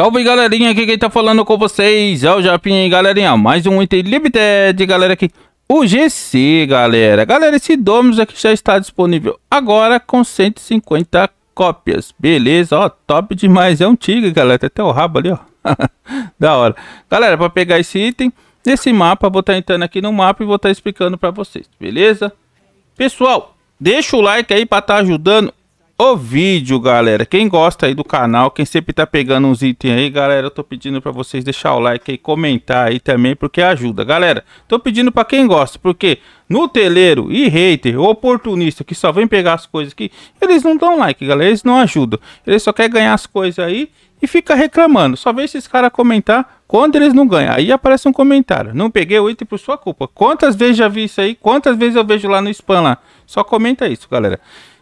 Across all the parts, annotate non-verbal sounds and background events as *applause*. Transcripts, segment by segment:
Salve galerinha, aqui quem tá falando com vocês é o Japinha, galerinha, mais um item Limited, galera, aqui, o GC, galera. Galera, esse Domus aqui já está disponível agora com 150 cópias, beleza, ó, top demais, é um tigre, galera, tem até o rabo ali, ó, *laughs* da hora. Galera, para pegar esse item, nesse mapa, vou estar tá entrando aqui no mapa e vou estar tá explicando para vocês, beleza? Pessoal, deixa o like aí para estar tá ajudando o vídeo, galera. Quem gosta aí do canal, quem sempre tá pegando uns itens aí, galera, eu tô pedindo pra vocês deixar o like aí, comentar aí também, porque ajuda. Galera, tô pedindo pra quem gosta, porque no teleiro e hater, oportunista, que só vem pegar as coisas aqui, eles não dão like, galera, eles não ajudam. Eles só querem ganhar as coisas aí e fica reclamando. Só vê esses caras comentar quando eles não ganham. Aí aparece um comentário. Não peguei o item por sua culpa. Quantas vezes já vi isso aí? Quantas vezes eu vejo lá no spam lá? Só comenta isso, galera.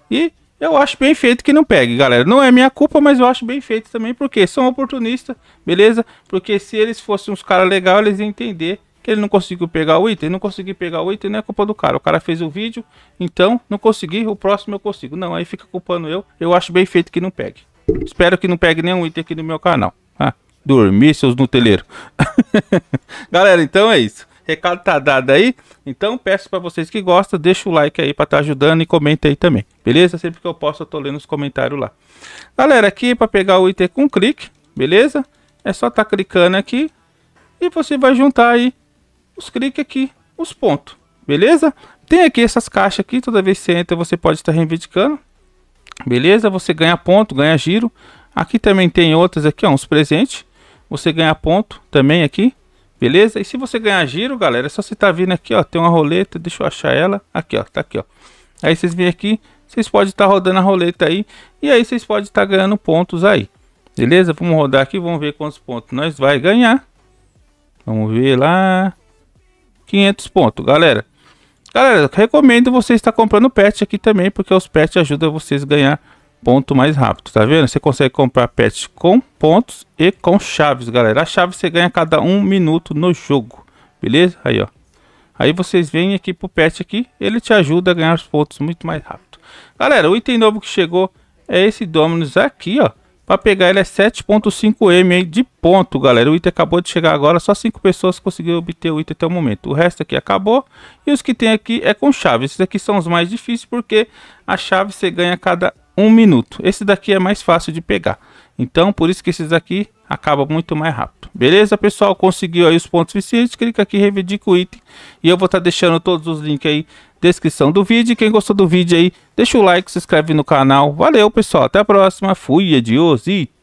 E eu acho bem feito que não pegue, galera. Não é minha culpa, mas eu acho bem feito também, porque são oportunistas, beleza? Porque se eles fossem uns caras legais, eles iam entender que ele não conseguiu pegar o item. Não conseguiu pegar o item, não é culpa do cara. O cara fez o vídeo, então não consegui, o próximo eu consigo. Não, aí fica culpando eu. Eu acho bem feito que não pegue. Espero que não pegue nenhum item aqui no meu canal. Ah, dormir, seus nuteleiros. *laughs* galera, então é isso. Recado tá dado aí. Então peço para vocês que gostam, deixa o like aí para estar tá ajudando e comenta aí também. Beleza? Sempre que eu posso eu tô lendo os comentários lá. Galera, aqui para pegar o item com um clique, beleza? É só tá clicando aqui e você vai juntar aí os cliques aqui, os pontos. Beleza? Tem aqui essas caixas aqui, toda vez que você entra você pode estar reivindicando. Beleza? Você ganha ponto, ganha giro. Aqui também tem outras aqui, ó, uns presentes. Você ganha ponto também aqui. Beleza? E se você ganhar giro, galera, é só você tá vindo aqui, ó, tem uma roleta, deixa eu achar ela. Aqui, ó, tá aqui, ó. Aí vocês vêm aqui, vocês podem estar tá rodando a roleta aí, e aí vocês podem estar tá ganhando pontos aí. Beleza? Vamos rodar aqui, vamos ver quantos pontos nós vai ganhar. Vamos ver lá. 500 pontos, galera. Galera, recomendo vocês estar tá comprando pet aqui também, porque os pets ajudam vocês a ganhar ponto mais rápido, tá vendo? Você consegue comprar pets com pontos e com chaves, galera. A chave você ganha cada um minuto no jogo, beleza? Aí, ó. Aí vocês vêm aqui pro pet aqui, ele te ajuda a ganhar os pontos muito mais rápido. Galera, o item novo que chegou é esse Dominus aqui, ó. Para pegar ele é 7.5M de ponto, galera. O item acabou de chegar agora, só 5 pessoas conseguiram obter o item até o momento. O resto aqui acabou e os que tem aqui é com chave. Esses aqui são os mais difíceis porque a chave você ganha cada um minuto. Esse daqui é mais fácil de pegar. Então, por isso que esses daqui acabam muito mais rápido. Beleza, pessoal? Conseguiu aí os pontos suficientes? Clica aqui reivindica o item. E eu vou estar tá deixando todos os links aí descrição do vídeo. E quem gostou do vídeo aí, deixa o like, se inscreve no canal. Valeu, pessoal. Até a próxima. Fui, adiós e